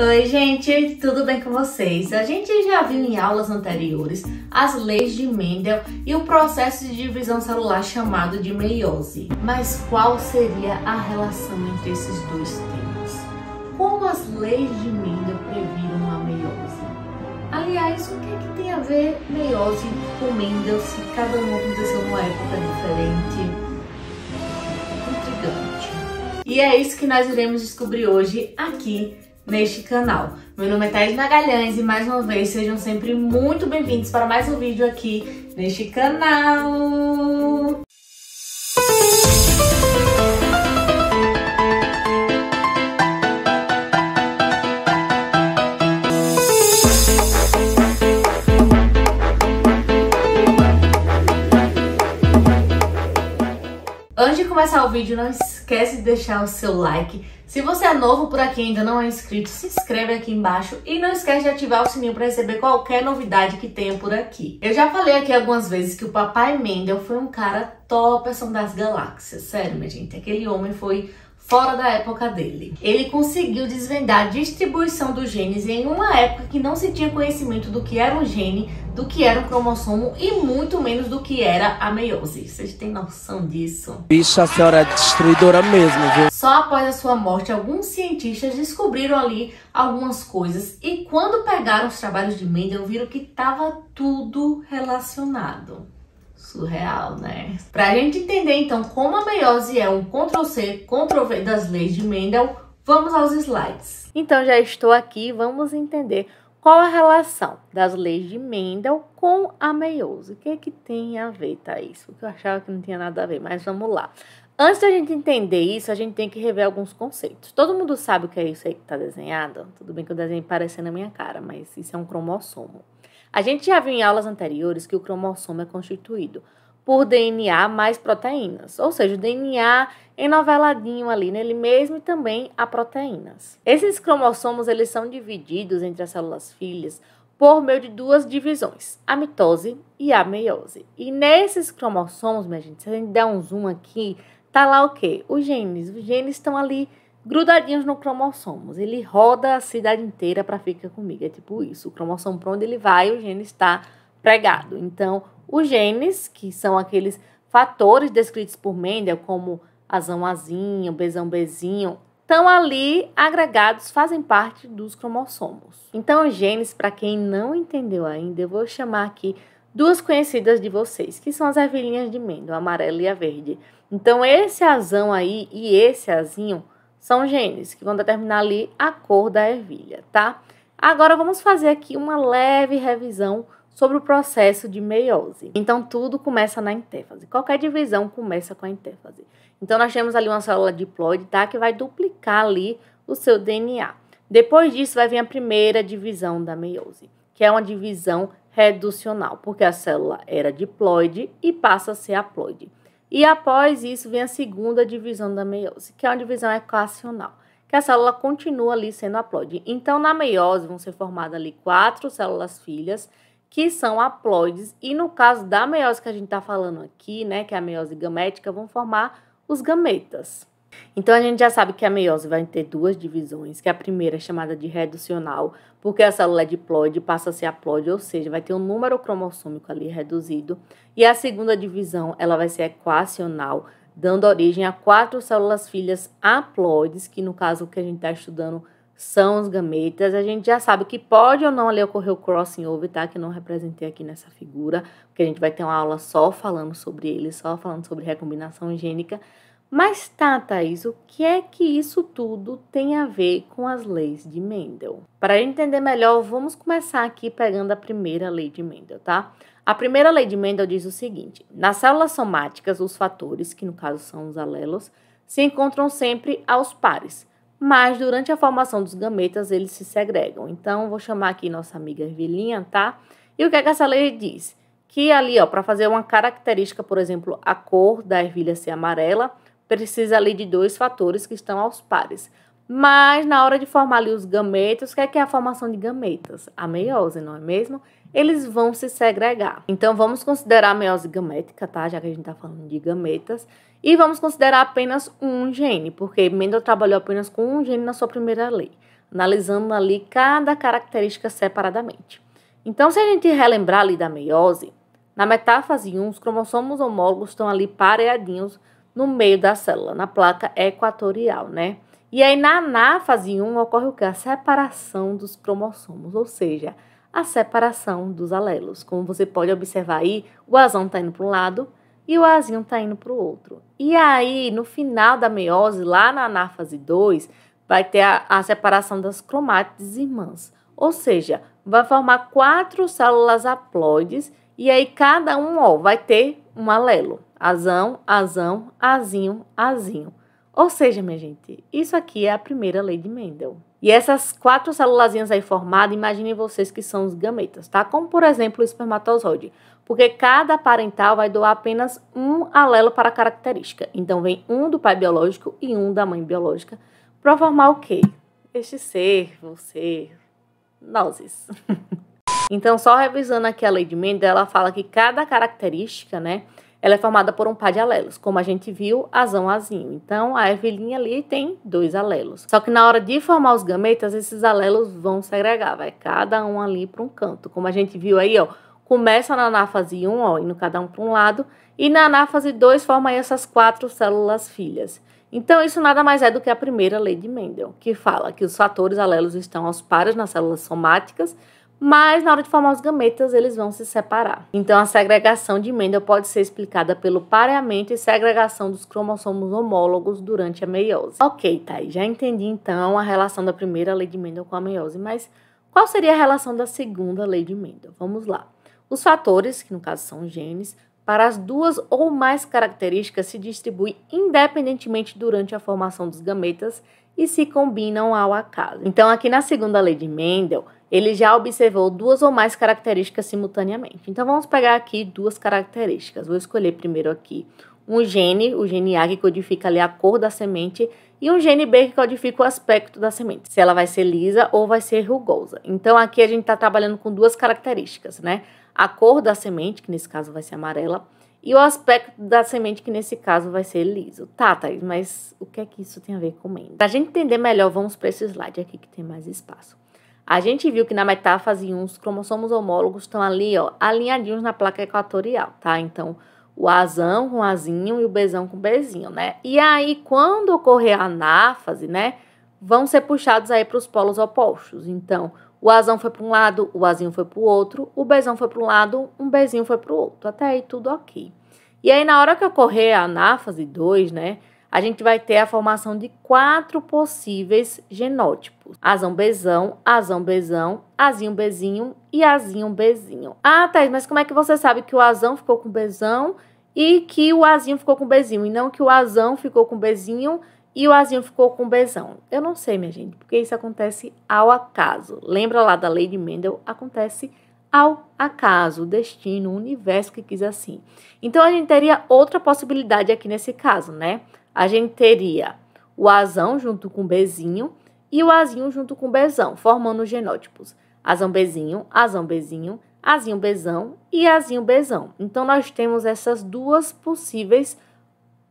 Oi, gente, tudo bem com vocês? A gente já viu em aulas anteriores as leis de Mendel e o processo de divisão celular chamado de meiose. Mas qual seria a relação entre esses dois temas? Como as leis de Mendel previram a meiose? Aliás, o que, é que tem a ver meiose com Mendel se cada um aconteceu numa época diferente? Intrigante. E é isso que nós iremos descobrir hoje aqui neste canal. Meu nome é Thais Magalhães e mais uma vez sejam sempre muito bem-vindos para mais um vídeo aqui neste canal. Antes de começar o vídeo, não esquece de deixar o seu like. Se você é novo por aqui e ainda não é inscrito, se inscreve aqui embaixo e não esquece de ativar o sininho para receber qualquer novidade que tenha por aqui. Eu já falei aqui algumas vezes que o Papai Mendel foi um cara top, é são das galáxias, sério, minha gente. Aquele homem foi fora da época dele. Ele conseguiu desvendar a distribuição dos genes em uma época que não se tinha conhecimento do que era um gene, do que era um cromossomo e muito menos do que era a meiose. Vocês têm noção disso? Bicha, a senhora é destruidora mesmo, viu? Só após a sua morte, alguns cientistas descobriram ali algumas coisas e quando pegaram os trabalhos de Mendel, viram que estava tudo relacionado. Surreal, né? Para a gente entender então como a meiose é um Ctrl+C, Ctrl+V das leis de Mendel, vamos aos slides. Então já estou aqui, vamos entender qual a relação das leis de Mendel com a meiose. O que é que tem a ver, Thaís? Porque eu achava que não tinha nada a ver, mas vamos lá. Antes da gente entender isso, a gente tem que rever alguns conceitos. Todo mundo sabe o que é isso aí que está desenhado? Tudo bem que eu desenhei parecendo a minha cara, mas isso é um cromossomo. A gente já viu em aulas anteriores que o cromossomo é constituído por DNA mais proteínas, ou seja, o DNA enoveladinho ali nele mesmo e também há proteínas. Esses cromossomos eles são divididos entre as células filhas por meio de duas divisões, a mitose e a meiose. E nesses cromossomos, minha gente, se a gente der um zoom aqui, tá lá o quê? Os genes. Os genes estão ali grudadinhos no cromossomos. Ele roda a cidade inteira para ficar comigo. É tipo isso. O cromossomo para onde ele vai, o gene está pregado. Então, os genes, que são aqueles fatores descritos por Mendel, como azão azinho, bezão bezinho, estão ali agregados, fazem parte dos cromossomos. Então, os genes, para quem não entendeu ainda, eu vou chamar aqui duas conhecidas de vocês, que são as ervilhinhas de Mendel, a amarela e a verde. Então, esse azão aí e esse azinho são genes que vão determinar ali a cor da ervilha, tá? Agora vamos fazer aqui uma leve revisão sobre o processo de meiose. Então tudo começa na entéfase. Qualquer divisão começa com a entéfase. Então nós temos ali uma célula diploide, tá? Que vai duplicar ali o seu DNA. Depois disso vai vir a primeira divisão da meiose, que é uma divisão reducional, porque a célula era diploide e passa a ser haploide. E após isso vem a segunda divisão da meiose, que é uma divisão equacional, que a célula continua ali sendo haploide. Então, na meiose vão ser formadas ali quatro células filhas, que são haploides, e no caso da meiose que a gente está falando aqui, né, que é a meiose gamética, vão formar os gametas. Então a gente já sabe que a meiose vai ter duas divisões, que a primeira é chamada de reducional, porque a célula é diploide passa a ser haploide, ou seja, vai ter um número cromossômico ali reduzido. E a segunda divisão, ela vai ser equacional, dando origem a quatro células filhas haploides, que no caso o que a gente está estudando são os gametas. A gente já sabe que pode ou não ali ocorrer o crossing over, tá? Que eu não representei aqui nessa figura, porque a gente vai ter uma aula só falando sobre ele, só falando sobre recombinação gênica. Mas tá, Thaís, o que é que isso tudo tem a ver com as leis de Mendel? Para entender melhor, vamos começar aqui pegando a primeira lei de Mendel, tá? A primeira lei de Mendel diz o seguinte: nas células somáticas, os fatores, que no caso são os alelos, se encontram sempre aos pares, mas durante a formação dos gametas eles se segregam. Então, vou chamar aqui nossa amiga ervilhinha, tá? E o que, é que essa lei diz? Que ali, ó, para fazer uma característica, por exemplo, a cor da ervilha ser amarela, precisa ali de dois fatores que estão aos pares. Mas na hora de formar ali os gametas, o que é, que é a formação de gametas? A meiose, não é mesmo? Eles vão se segregar. Então vamos considerar a meiose gamética, tá? Já que a gente está falando de gametas. E vamos considerar apenas um gene, porque Mendel trabalhou apenas com um gene na sua primeira lei, analisando ali cada característica separadamente. Então, se a gente relembrar ali da meiose, na metáfase 1, os cromossomos homólogos estão ali pareadinhos no meio da célula, na placa equatorial, né? E aí na anáfase 1 ocorre o que? A separação dos cromossomos, ou seja, a separação dos alelos. Como você pode observar aí, o azão está indo para um lado e o azinho está indo para o outro. E aí, no final da meiose, lá na anáfase 2, vai ter a, a separação das cromátides irmãs. Ou seja, vai formar quatro células haploides e aí cada um ó, vai ter um alelo. Azão, azão, azinho, azinho. Ou seja, minha gente, isso aqui é a primeira lei de Mendel. E essas quatro celulazinhas aí formadas, imaginem vocês que são os gametas, tá? Como, por exemplo, o espermatozoide. Porque cada parental vai doar apenas um alelo para a característica. Então, vem um do pai biológico e um da mãe biológica para formar o quê? Este ser, você, nozes. Então, só revisando aqui a lei de Mendel, ela fala que cada característica, né, ela é formada por um par de alelos, como a gente viu, azão, azinho. Então, a Evelyn ali tem dois alelos. Só que na hora de formar os gametas, esses alelos vão segregar, vai cada um ali para um canto. Como a gente viu aí, ó, começa na anáfase 1, ó, indo cada um para um lado, e na anáfase 2 forma aí essas quatro células filhas. Então, isso nada mais é do que a primeira lei de Mendel, que fala que os fatores alelos estão aos pares nas células somáticas, mas na hora de formar os gametas eles vão se separar. Então a segregação de Mendel pode ser explicada pelo pareamento e segregação dos cromossomos homólogos durante a meiose. Ok, Thay, tá já entendi então a relação da primeira lei de Mendel com a meiose, mas qual seria a relação da segunda lei de Mendel? Vamos lá. Os fatores, que no caso são genes, para as duas ou mais características se distribuem independentemente durante a formação dos gametas e se combinam ao acaso. Então aqui na segunda lei de Mendel, ele já observou duas ou mais características simultaneamente. Então vamos pegar aqui duas características. Vou escolher primeiro aqui um gene, o gene A que codifica ali a cor da semente e um gene B que codifica o aspecto da semente, se ela vai ser lisa ou vai ser rugosa. Então aqui a gente está trabalhando com duas características, né? A cor da semente, que nesse caso vai ser amarela, e o aspecto da semente, que nesse caso vai ser liso. Tá, Thaís, mas o que é que isso tem a ver com o Para a gente entender melhor, vamos para esse slide aqui que tem mais espaço. A gente viu que na metáfase 1, os cromossomos homólogos estão ali, ó, alinhadinhos na placa equatorial, tá? Então, o Azão com Azinho e o Bezão com Bezinho, né? E aí, quando ocorrer a anáfase, né, vão ser puxados aí para os polos opostos. Então, o Azão foi para um lado, o Azinho foi para o outro, o Bezão foi para um lado, um Bezinho foi para o outro. Até aí tudo ok. E aí, na hora que ocorrer a anáfase 2, né, a gente vai ter a formação de quatro possíveis genótipos: azão bezão, azão bezão, azinho bezinho e azinho bezinho. Ah, Thais, mas como é que você sabe que o azão ficou com bezão e que o azinho ficou com bezinho e não que o azão ficou com bezinho? e o Azinho ficou com bezão. Eu não sei, minha gente, porque isso acontece ao acaso. Lembra lá da lei de Mendel? Acontece ao acaso, destino, universo que quis assim. Então a gente teria outra possibilidade aqui nesse caso, né? a gente teria o azão junto com o bezinho e o azinho junto com o bezão, formando os genótipos. Azão bezinho, azão bezinho, azinho bezão e azinho bezão. Então, nós temos essas duas possíveis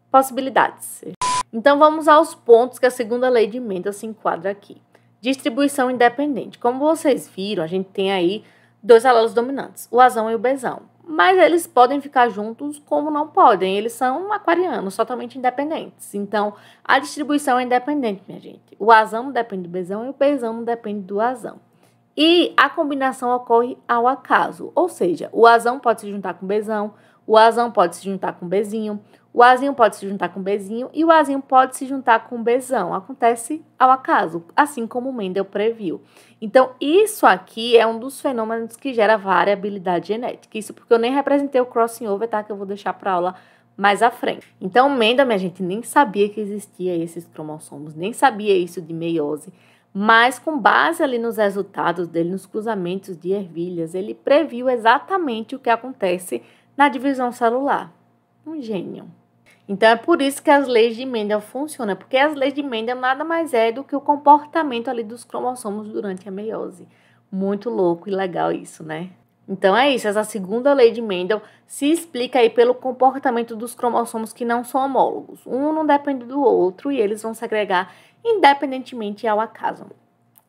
possibilidades. Então, vamos aos pontos que a segunda lei de Mendel se enquadra aqui. Distribuição independente. Como vocês viram, a gente tem aí dois alelos dominantes, o azão e o bezão mas eles podem ficar juntos como não podem. Eles são aquarianos, totalmente independentes. Então, a distribuição é independente, minha gente. O azão depende do besão e o besão depende do azão. E a combinação ocorre ao acaso, ou seja, o azão pode se juntar com o besão, o azão pode se juntar com o bezinho, o Azinho pode se juntar com o Bezinho e o Azinho pode se juntar com o Bezão. Acontece ao acaso, assim como o Mendel previu. Então, isso aqui é um dos fenômenos que gera variabilidade genética. Isso porque eu nem representei o crossing over, tá? Que eu vou deixar para aula mais à frente. Então, Mendel, minha gente, nem sabia que existia esses cromossomos, nem sabia isso de meiose. Mas com base ali nos resultados dele, nos cruzamentos de ervilhas, ele previu exatamente o que acontece na divisão celular. Um gênio. Então é por isso que as leis de Mendel funcionam, porque as leis de Mendel nada mais é do que o comportamento ali dos cromossomos durante a meiose. Muito louco e legal isso, né? Então é isso, essa segunda lei de Mendel se explica aí pelo comportamento dos cromossomos que não são homólogos. Um não depende do outro e eles vão se agregar independentemente ao acaso.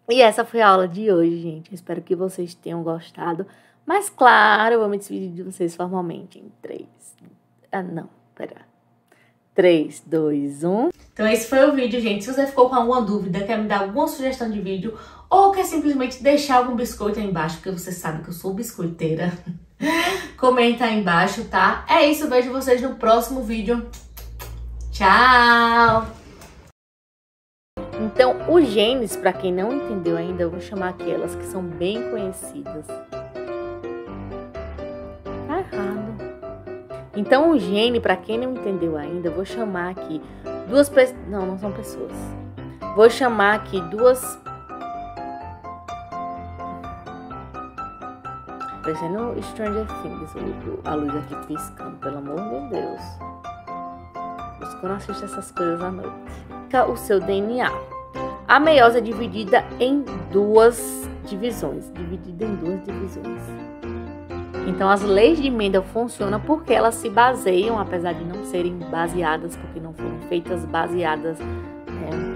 E essa foi a aula de hoje, gente. espero que vocês tenham gostado. Mas claro, eu vou me despedir de vocês formalmente em três. Ah, não, pera. 3, 2, 1. Então esse foi o vídeo, gente. Se você ficou com alguma dúvida, quer me dar alguma sugestão de vídeo ou quer simplesmente deixar algum biscoito aí embaixo, porque você sabe que eu sou biscoiteira, comenta aí embaixo, tá? É isso, vejo vocês no próximo vídeo. Tchau! Então, os genes, para quem não entendeu ainda, eu vou chamar aquelas que são bem conhecidas. Então, um gene, para quem não entendeu ainda, vou chamar aqui duas pessoas. Não, não são pessoas. Vou chamar aqui duas. Parecendo Stranger Things, a luz aqui piscando, pelo amor de Deus. Por isso que eu não assisto essas coisas à noite. fica O seu DNA. A meiose é dividida em duas divisões. Dividida em duas divisões. Então, as leis de Mendel funcionam porque elas se baseiam, apesar de não serem baseadas, porque não foram feitas baseadas né,